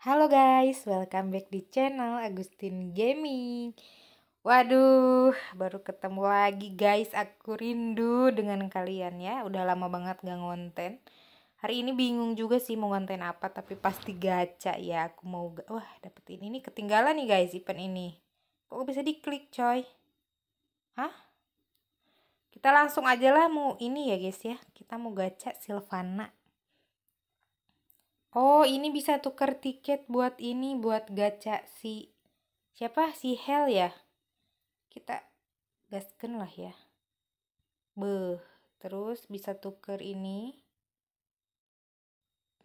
Halo guys, welcome back di channel Agustin Gaming Waduh, baru ketemu lagi guys Aku rindu dengan kalian ya Udah lama banget gak ngonten Hari ini bingung juga sih mau ngonten apa Tapi pasti gaca ya Aku mau, wah dapet ini nih ketinggalan nih guys event ini Kok bisa diklik coy? Hah? Kita langsung aja lah mau ini ya guys ya Kita mau gaca Silvana Oh, ini bisa tuker tiket buat ini buat gacha si siapa si Hell ya? Kita gasken lah ya. Beh, terus bisa tuker ini.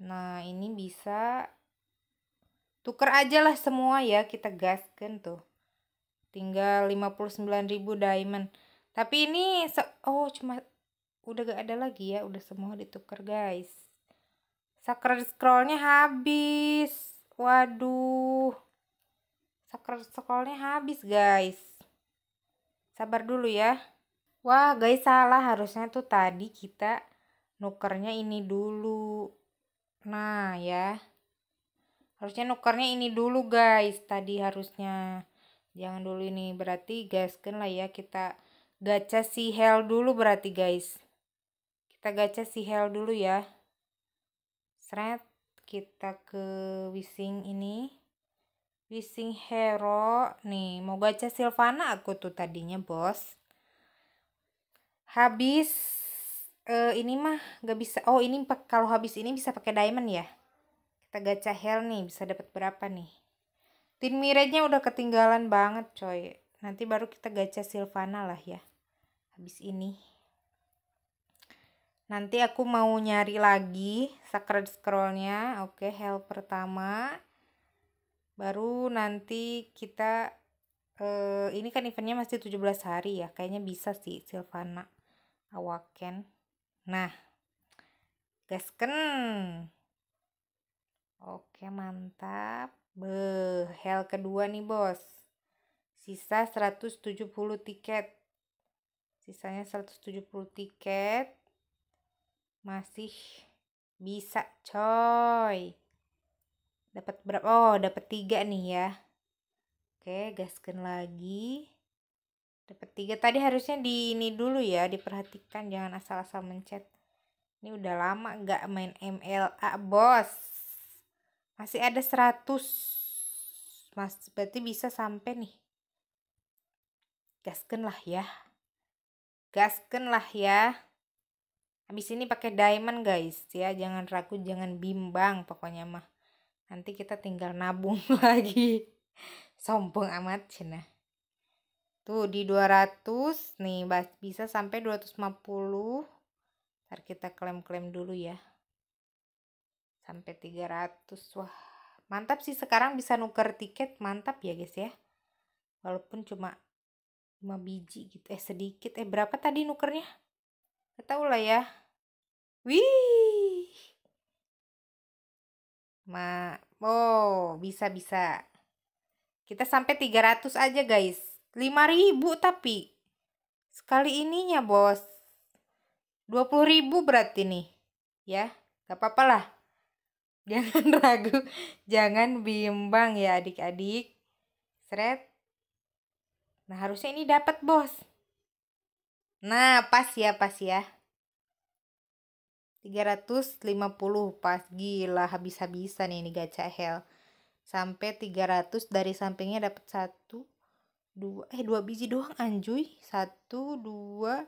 Nah, ini bisa tuker aja lah semua ya, kita gasken tuh. Tinggal 59.000 diamond. Tapi ini oh cuma udah gak ada lagi ya, udah semua ditukar guys sakral scrollnya habis. Waduh. sakral scrollnya habis guys. Sabar dulu ya. Wah guys salah harusnya tuh tadi kita nukernya ini dulu. Nah ya. Harusnya nukernya ini dulu guys. Tadi harusnya. Jangan dulu ini. Berarti gaskan lah ya kita gacha si hell dulu berarti guys. Kita gacha si hell dulu ya seret kita ke wishing ini wishing hero nih mau gacha silvana aku tuh tadinya bos habis uh, ini mah gak bisa oh ini kalau habis ini bisa pakai diamond ya kita gacha hell nih bisa dapat berapa nih tin mirage udah ketinggalan banget coy nanti baru kita gacha silvana lah ya habis ini nanti aku mau nyari lagi sacred scrollnya oke hell pertama baru nanti kita eh, ini kan eventnya masih 17 hari ya kayaknya bisa sih Silvana awaken nah gasken oke mantap beh hell kedua nih bos sisa 170 tiket sisanya 170 tiket masih bisa, coy. Dapat berapa? Oh, dapat tiga nih ya. Oke, gaskan lagi. Dapat tiga tadi harusnya di ini dulu ya, diperhatikan jangan asal-asal mencet. Ini udah lama nggak main MLA, bos. Masih ada 100. Mas, berarti bisa sampai nih. Gaskan lah ya. Gaskan lah ya habis ini pakai diamond guys ya jangan ragu jangan bimbang pokoknya mah nanti kita tinggal nabung lagi sombong amat cina tuh di 200 nih bisa sampai 250 ntar kita klaim-klaim dulu ya sampai 300 wah mantap sih sekarang bisa nuker tiket mantap ya guys ya walaupun cuma 5 biji gitu eh sedikit eh berapa tadi nukernya Gak tau lah ya. Wih. Ma, oh, bisa-bisa. Kita sampai 300 aja, guys. 5000 tapi. Sekali ininya, Bos. 20.000 berarti nih. Ya, gak apa-apa lah. Jangan ragu, jangan bimbang ya adik-adik. Seret. Nah, harusnya ini dapat, Bos. Nah, pas ya, pas ya. 350 pas gila habis-habisan ini gacha hell. Sampai 300 dari sampingnya dapat satu dua eh dua biji doang anjuy. satu dua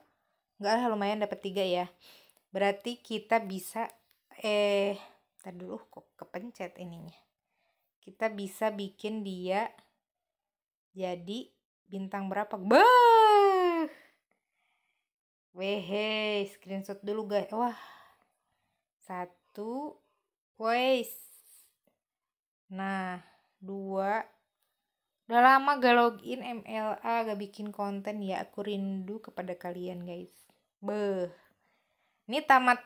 enggak lah lumayan dapat tiga ya. Berarti kita bisa eh entar dulu kok kepencet ininya. Kita bisa bikin dia jadi bintang berapa? Bah! Wehe, screenshot dulu guys. Wah. Satu. Weis. Nah, dua. Udah lama gak login MLA, gak bikin konten ya. Aku rindu kepada kalian guys. Beh. Ini tamat.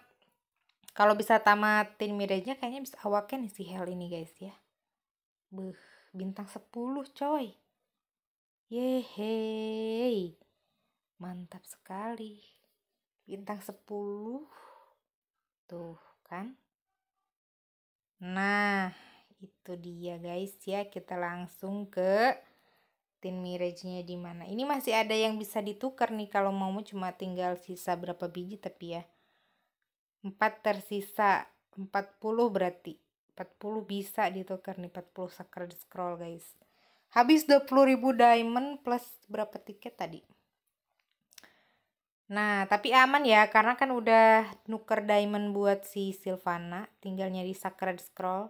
Kalau bisa tamatin mirajnya kayaknya bisa awaken si Hell ini guys ya. Beh, bintang 10 coy. Yehey. Mantap sekali bintang 10 tuh kan nah itu dia guys ya kita langsung ke tin mirage nya di mana ini masih ada yang bisa ditukar nih kalau mau cuma tinggal sisa berapa biji tapi ya 4 tersisa 40 berarti 40 bisa ditukar nih 40 sakral scroll guys habis 20.000 diamond plus berapa tiket tadi Nah, tapi aman ya karena kan udah nuker diamond buat si Silvana, tinggalnya di Sacred Scroll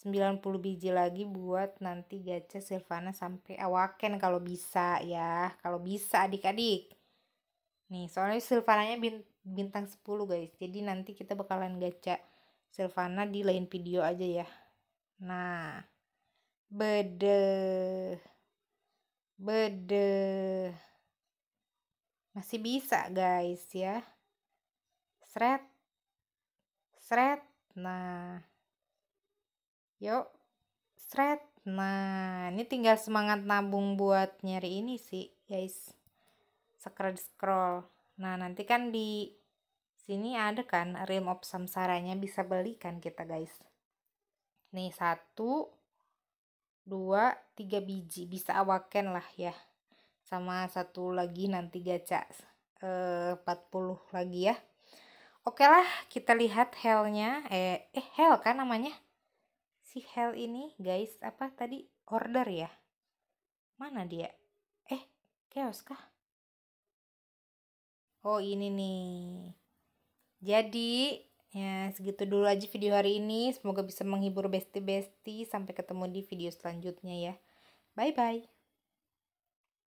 90 biji lagi buat nanti gacha Silvana sampai Awaken kalau bisa ya, kalau bisa adik-adik. Nih, soalnya Silvananya bintang 10 guys. Jadi nanti kita bakalan gacha Silvana di lain video aja ya. Nah, bede bede masih bisa guys ya seret seret nah yuk seret nah ini tinggal semangat nabung buat nyari ini sih guys scroll scroll nah nanti kan di sini ada kan rim of samsaranya bisa belikan kita guys nih satu dua tiga biji bisa awaken lah ya sama satu lagi nanti gacha eh, 40 lagi ya oke lah kita lihat helnya eh, eh hell kan namanya si hell ini guys apa tadi order ya mana dia eh chaos kah oh ini nih jadi ya segitu dulu aja video hari ini semoga bisa menghibur besti-besti sampai ketemu di video selanjutnya ya bye bye